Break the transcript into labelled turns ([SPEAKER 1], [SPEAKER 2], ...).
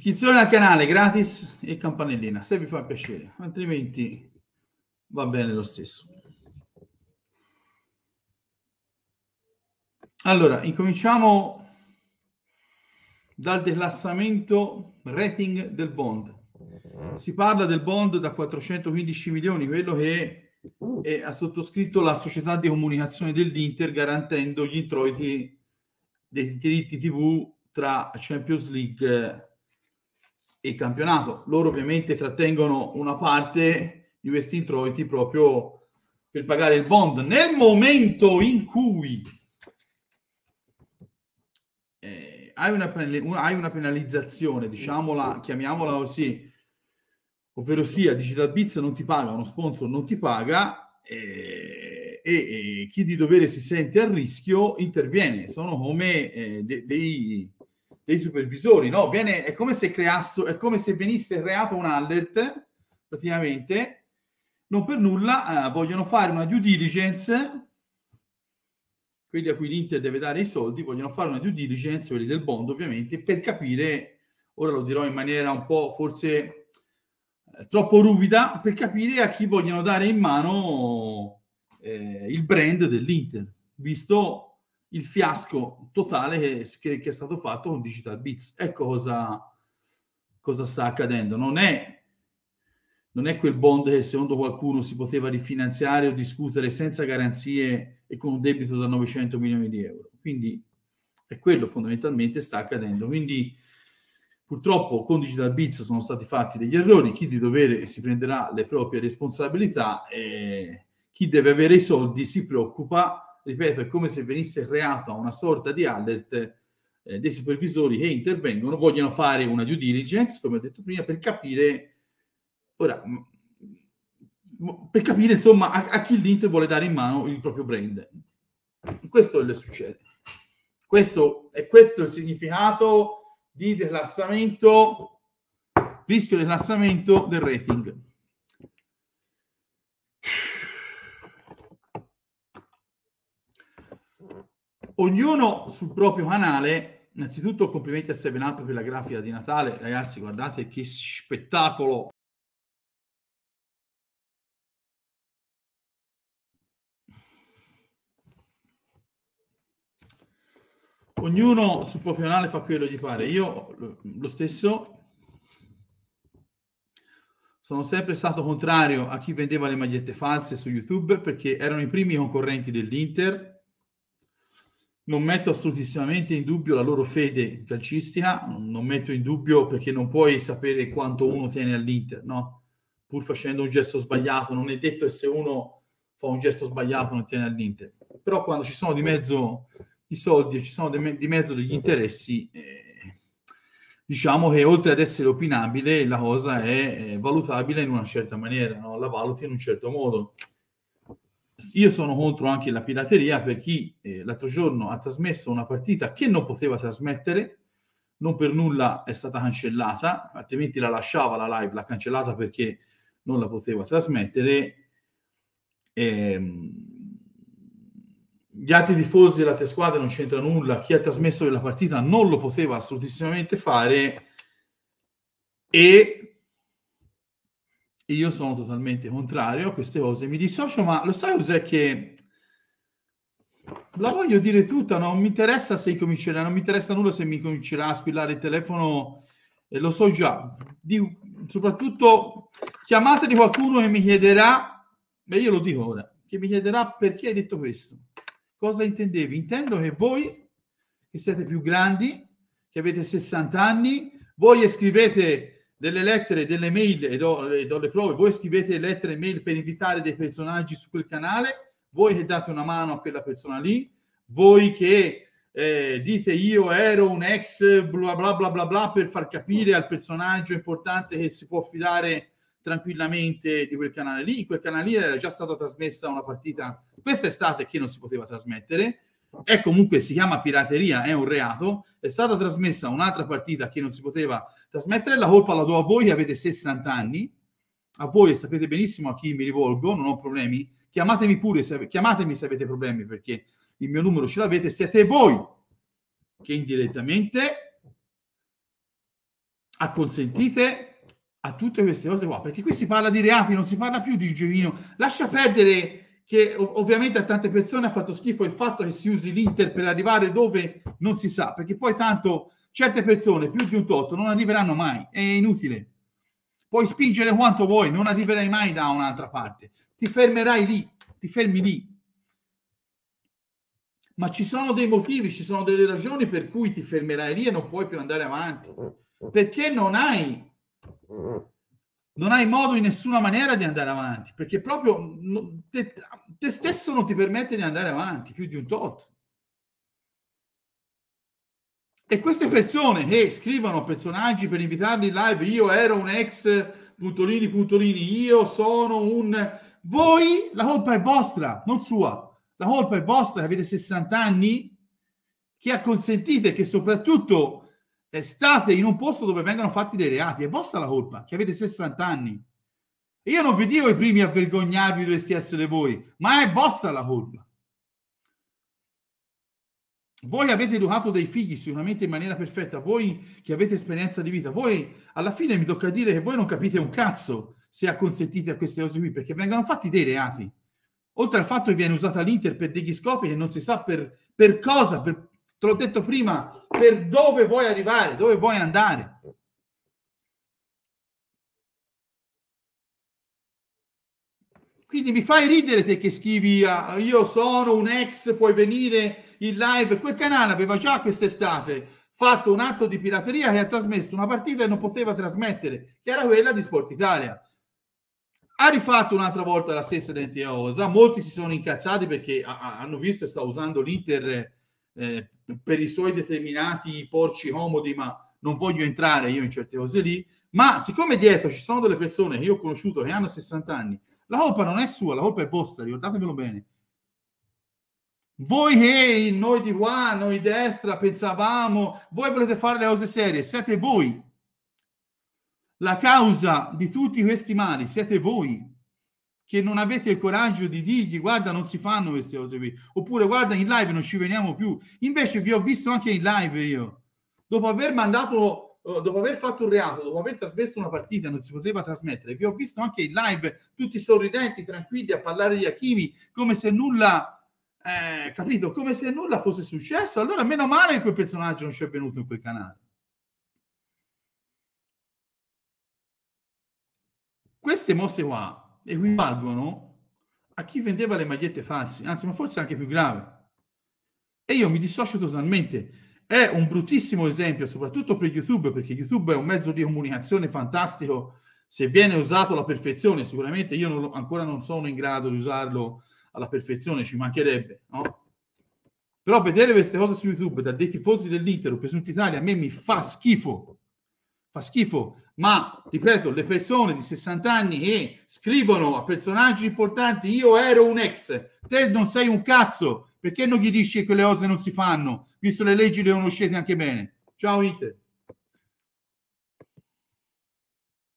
[SPEAKER 1] Iscrizione al canale gratis e campanellina se vi fa piacere, altrimenti va bene lo stesso. Allora, incominciamo dal declassamento rating del bond. Si parla del bond da 415 milioni, quello che è, ha sottoscritto la società di comunicazione dell'Inter garantendo gli introiti dei diritti TV tra Champions League il campionato. Loro ovviamente trattengono una parte di questi introiti proprio per pagare il bond. Nel momento in cui eh, hai, una, una, hai una penalizzazione, diciamola, chiamiamola così, ovvero sia Digital Bits non ti paga, uno sponsor non ti paga eh, e, e, chi di dovere si sente a rischio interviene. Sono come eh, de- dei dei supervisori, no? Viene, è come se creasse, è come se venisse creato un alert, praticamente, non per nulla eh, vogliono fare una due diligence, quelli a cui l'Inter deve dare i soldi, vogliono fare una due diligence, quelli del bond ovviamente, per capire, ora lo dirò in maniera un po' forse eh, troppo ruvida, per capire a chi vogliono dare in mano eh, il brand dell'Inter, visto il fiasco totale che, che, che, è stato fatto con Digital Bits. Ecco cosa, cosa sta accadendo. Non è, non è quel bond che secondo qualcuno si poteva rifinanziare o discutere senza garanzie e con un debito da 900 milioni di euro. Quindi è quello fondamentalmente sta accadendo. Quindi purtroppo con Digital Bits sono stati fatti degli errori, chi di dovere si prenderà le proprie responsabilità e chi deve avere i soldi si preoccupa ripeto, è come se venisse creata una sorta di alert eh, dei supervisori che intervengono, vogliono fare una due diligence, come ho detto prima, per capire, ora, per capire insomma a, a chi l'Inter vuole dare in mano il proprio brand. Questo le succede. Questo è questo il significato di declassamento, rischio declassamento del rating. Ognuno sul proprio canale, innanzitutto complimenti a 7up per la grafica di Natale, ragazzi guardate che spettacolo! Ognuno sul proprio canale fa quello che gli pare, io lo stesso sono sempre stato contrario a chi vendeva le magliette false su YouTube perché erano i primi concorrenti dell'Inter non metto assolutissimamente in dubbio la loro fede calcistica, non metto in dubbio perché non puoi sapere quanto uno tiene all'Inter, no? Pur facendo un gesto sbagliato, non è detto che se uno fa un gesto sbagliato non tiene all'Inter. Però quando ci sono di mezzo i soldi e ci sono di mezzo degli interessi, eh, diciamo che oltre ad essere opinabile, la cosa è eh, valutabile in una certa maniera, no? La valuti in un certo modo io sono contro anche la pirateria per chi eh, l'altro giorno ha trasmesso una partita che non poteva trasmettere, non per nulla è stata cancellata, altrimenti la lasciava la live, l'ha cancellata perché non la poteva trasmettere. Eh, gli altri tifosi della altre squadre non c'entra nulla, chi ha trasmesso la partita non lo poteva assolutamente fare e io sono totalmente contrario a queste cose, mi dissocio, ma lo sai cos'è che la voglio dire tutta, non mi interessa se comincerà, non mi interessa nulla se mi comincerà a squillare il telefono, eh, lo so già, di... soprattutto chiamateli qualcuno che mi chiederà, ma io lo dico ora, che mi chiederà perché hai detto questo, cosa intendevi? Intendo che voi, che siete più grandi, che avete 60 anni, voi scrivete delle lettere, delle mail e do, do, le prove. Voi scrivete lettere e mail per invitare dei personaggi su quel canale, voi che date una mano a quella persona lì, voi che eh, dite io ero un ex bla bla bla bla bla per far capire al personaggio importante che si può fidare tranquillamente di quel canale lì. In quel canale lì era già stata trasmessa una partita quest'estate che non si poteva trasmettere è comunque, si chiama pirateria, è un reato, è stata trasmessa un'altra partita che non si poteva trasmettere, la colpa la do a voi che avete 60 anni, a voi sapete benissimo a chi mi rivolgo, non ho problemi, chiamatemi pure, se, chiamatemi se avete problemi perché il mio numero ce l'avete, siete voi che indirettamente acconsentite a tutte queste cose qua, perché qui si parla di reati, non si parla più di Giovino, lascia perdere che ovviamente a tante persone ha fatto schifo il fatto che si usi l'Inter per arrivare dove non si sa, perché poi tanto certe persone, più di un tot, non arriveranno mai, è inutile. Puoi spingere quanto vuoi, non arriverai mai da un'altra parte, ti fermerai lì, ti fermi lì. Ma ci sono dei motivi, ci sono delle ragioni per cui ti fermerai lì e non puoi più andare avanti, perché non hai non hai modo in nessuna maniera di andare avanti, perché proprio te, te stesso non ti permette di andare avanti più di un tot. E queste persone che scrivono personaggi per invitarli in live, io ero un ex puntolini puntolini, io sono un... Voi, la colpa è vostra, non sua. La colpa è vostra, avete 60 anni, che acconsentite che soprattutto state in un posto dove vengono fatti dei reati, è vostra la colpa, che avete 60 anni. io non vi dico i primi a vergognarvi, dovreste essere voi, ma è vostra la colpa. Voi avete educato dei figli sicuramente in maniera perfetta, voi che avete esperienza di vita, voi alla fine mi tocca dire che voi non capite un cazzo se acconsentite a queste cose qui, perché vengono fatti dei reati. Oltre al fatto che viene usata l'Inter per degli scopi che non si sa per, per cosa, per, te l'ho detto prima, per dove vuoi arrivare, dove vuoi andare. Quindi mi fai ridere te che scrivi uh, io sono un ex, puoi venire in live. Quel canale aveva già quest'estate fatto un atto di pirateria che ha trasmesso una partita e non poteva trasmettere, che era quella di Sport Italia. Ha rifatto un'altra volta la stessa identità osa, Molti si sono incazzati perché hanno visto e sta usando l'Inter eh, per i suoi determinati porci comodi, ma non voglio entrare io in certe cose lì, ma siccome dietro ci sono delle persone che io ho conosciuto che hanno 60 anni, la colpa non è sua, la colpa è vostra, ricordatevelo bene. Voi che noi di qua, noi destra, pensavamo, voi volete fare le cose serie, siete voi. La causa di tutti questi mali siete voi che non avete il coraggio di dirgli guarda non si fanno queste cose qui oppure guarda in live non ci veniamo più invece vi ho visto anche in live io dopo aver mandato eh, dopo aver fatto un reato dopo aver trasmesso una partita non si poteva trasmettere vi ho visto anche in live tutti sorridenti tranquilli a parlare di Hakimi come se nulla eh, capito come se nulla fosse successo allora meno male che quel personaggio non ci è venuto in quel canale queste mosse qua equivalgono a chi vendeva le magliette false, anzi, ma forse anche più grave. E io mi dissocio totalmente. È un bruttissimo esempio, soprattutto per YouTube, perché YouTube è un mezzo di comunicazione fantastico se viene usato alla perfezione. Sicuramente io non ancora non sono in grado di usarlo alla perfezione, ci mancherebbe, no? Però vedere queste cose su YouTube da dei tifosi dell'Inter o presunti Italia a me mi fa schifo fa schifo, ma ripeto, le persone di 60 anni che scrivono a personaggi importanti, io ero un ex, te non sei un cazzo, perché non gli dici che quelle cose non si fanno, visto le leggi le conoscete anche bene. Ciao Inter.